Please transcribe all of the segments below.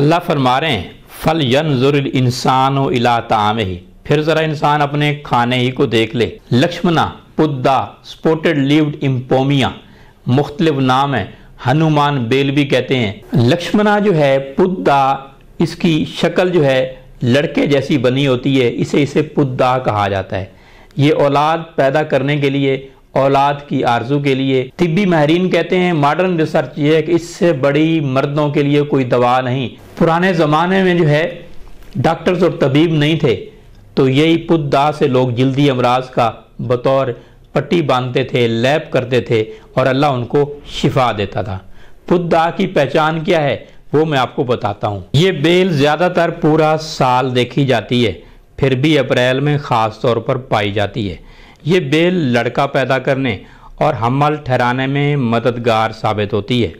अल्लाह फरमा रहे हैं फल यन इंसान इला ताम ही फिर ज़रा इंसान अपने खाने ही को देख ले लक्ष्मणा पुद्दा स्पोटेड लिव्ड इम्पोमिया मुख्तलिफ नाम है हनुमान बेल भी कहते हैं लक्ष्मणा जो है पुद्दा इसकी शक्ल जो है लड़के जैसी बनी होती है इसे इसे पुद्दा कहा जाता है ये औलाद पैदा करने के लिए औलाद की आरजू के लिए तिब्बी माहरीन कहते हैं मॉडर्न रिसर्च ये है कि इससे बड़ी मर्दों के लिए कोई दवा नहीं पुराने ज़माने में जो है डॉक्टर्स और तबीब नहीं थे तो यही पुदा से लोग जल्दी अमराज का बतौर पट्टी बांधते थे लैब करते थे और अल्लाह उनको शिफा देता था पुदा की पहचान क्या है वो मैं आपको बताता हूँ ये बेल ज़्यादातर पूरा साल देखी जाती है फिर भी अप्रैल में ख़ास तौर पर पाई जाती है ये बेल लड़का पैदा करने और हमल ठहराने में मददगार साबित होती है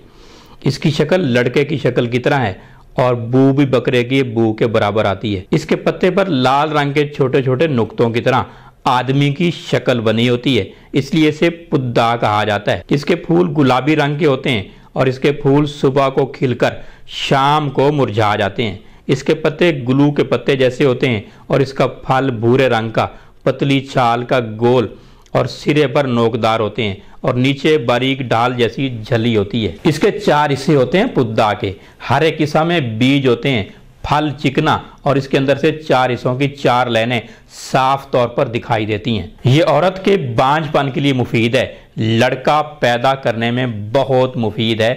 इसकी शक्ल लड़के की शक्ल की तरह है और बू भी बकरे की बू के बराबर आती है इसके पत्ते पर लाल रंग के छोटे छोटे नुकतों की तरह आदमी की शक्ल बनी होती है इसलिए इसे पुद्दा कहा जाता है इसके फूल गुलाबी रंग के होते हैं और इसके फूल सुबह को खिलकर शाम को मुरझा जाते हैं इसके पत्ते ग्लू के पत्ते जैसे होते हैं और इसका फल भूरे रंग का पतली छाल का गोल और सिरे पर नोकदार होते हैं और नीचे बारीक डाल जैसी झली होती है इसके चार हिस्से होते हैं पुद्दा के हर एक हिस्सा में बीज होते हैं फल चिकना और इसके अंदर से चार हिस्सों की चार लाइनें साफ तौर पर दिखाई देती हैं ये औरत के बांझपन के लिए मुफीद है लड़का पैदा करने में बहुत मुफीद है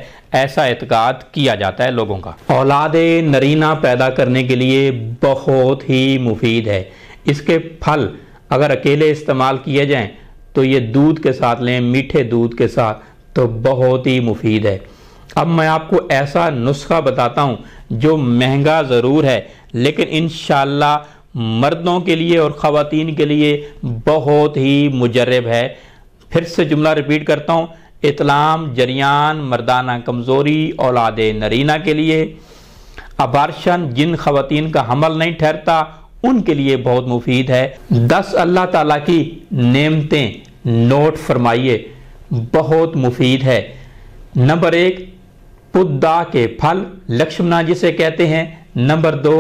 ऐसा एतकाद किया जाता है लोगों का औलादे नरीना पैदा करने के लिए बहुत ही मुफीद है इसके फल अगर अकेले इस्तेमाल किए जाएं तो ये दूध के साथ लें मीठे दूध के साथ तो बहुत ही मुफीद है अब मैं आपको ऐसा नुस्खा बताता हूँ जो महंगा ज़रूर है लेकिन इन मर्दों के लिए और ख़वान के लिए बहुत ही मुजरब है फिर से जुमला रिपीट करता हूँ इतलाम जरियान मर्दाना कमज़ोरी औलाद नरीना के लिए अबारशन जिन ख़वान का हमल नहीं ठहरता उनके लिए बहुत मुफीद है दस अल्लाह ताला की नेमतें नोट फरमाइए बहुत मुफीद है नंबर एक पुद्दा के फल लक्ष्मणा जिसे कहते हैं नंबर दो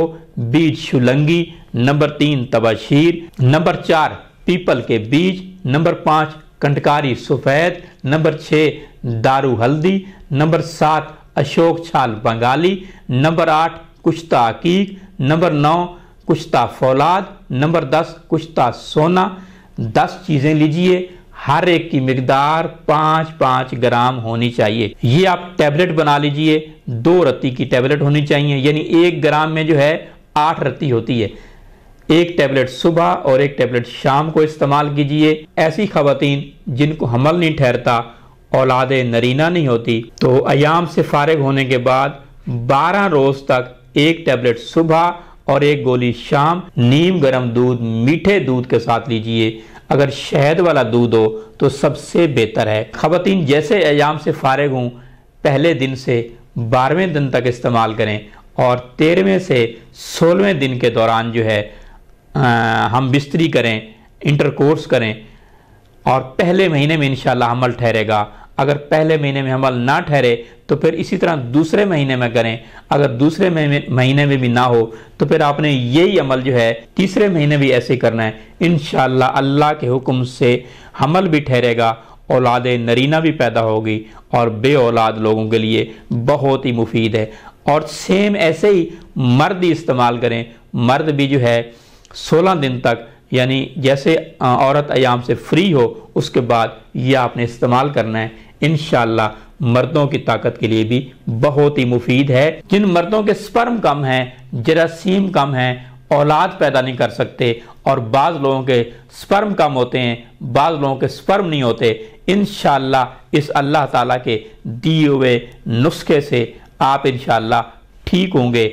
बीज शुलंगी नंबर तीन तबाशीर नंबर चार पीपल के बीज नंबर पांच कंटकारी सफ़ेद नंबर छः दारू हल्दी नंबर सात अशोक छाल बंगाली नंबर आठ कुश्ता अकीक नंबर नौ कुश्ता फौलाद नंबर दस कुश्ता सोना दस चीज़ें लीजिए हर एक की मकदार पाँच पाँच ग्राम होनी चाहिए ये आप टेबलेट बना लीजिए दो रत्ती की टेबलेट होनी चाहिए यानी एक ग्राम में जो है आठ रत्ती होती है एक टेबलेट सुबह और एक टेबलेट शाम को इस्तेमाल कीजिए ऐसी खातन जिनको हमल नहीं ठहरता औलाद नरीना नहीं होती तो अयाम से फारग होने के बाद बारह रोज़ तक एक टेबलेट सुबह और एक गोली शाम नीम गर्म दूध मीठे दूध के साथ लीजिए अगर शहद वाला दूध हो तो सबसे बेहतर है खातिन जैसे अयाम से फारग हूँ पहले दिन से बारहवें दिन तक इस्तेमाल करें और तेरहवें से सोलहवें दिन के दौरान जो है आ, हम बिस्तरी करें इंटरकोर्स करें और पहले महीने में इन हमल ठहरेगा अगर पहले महीने में हमल ना ठहरे तो फिर इसी तरह दूसरे महीने में करें अगर दूसरे महीने में भी ना हो तो फिर आपने यही अमल जो है तीसरे महीने भी ऐसे करना है इन अल्लाह के हुक्म से हमल भी ठहरेगा औलाद नरीना भी पैदा होगी और बे औलाद लोगों के लिए बहुत ही मुफीद है और सेम ऐसे ही मर्द ही इस्तेमाल करें मर्द भी जो है सोलह दिन तक यानी जैसे औरत आयाम से फ्री हो उसके बाद यह आपने इस्तेमाल करना है इन मर्दों की ताकत के लिए भी बहुत ही मुफीद है जिन मर्दों के स्पर्म कम है जरासीम कम है औलाद पैदा नहीं कर सकते और बाज़ लोगों के स्पर्म कम होते हैं बाज़ लोगों के स्पर्म नहीं होते इन इस अल्लाह ताला के दिए हुए नुस्खे से आप इन ठीक होंगे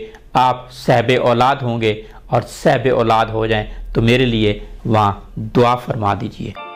आप सहब औलाद होंगे और सहब औलाद हो जाएं तो मेरे लिए वहाँ दुआ फरमा दीजिए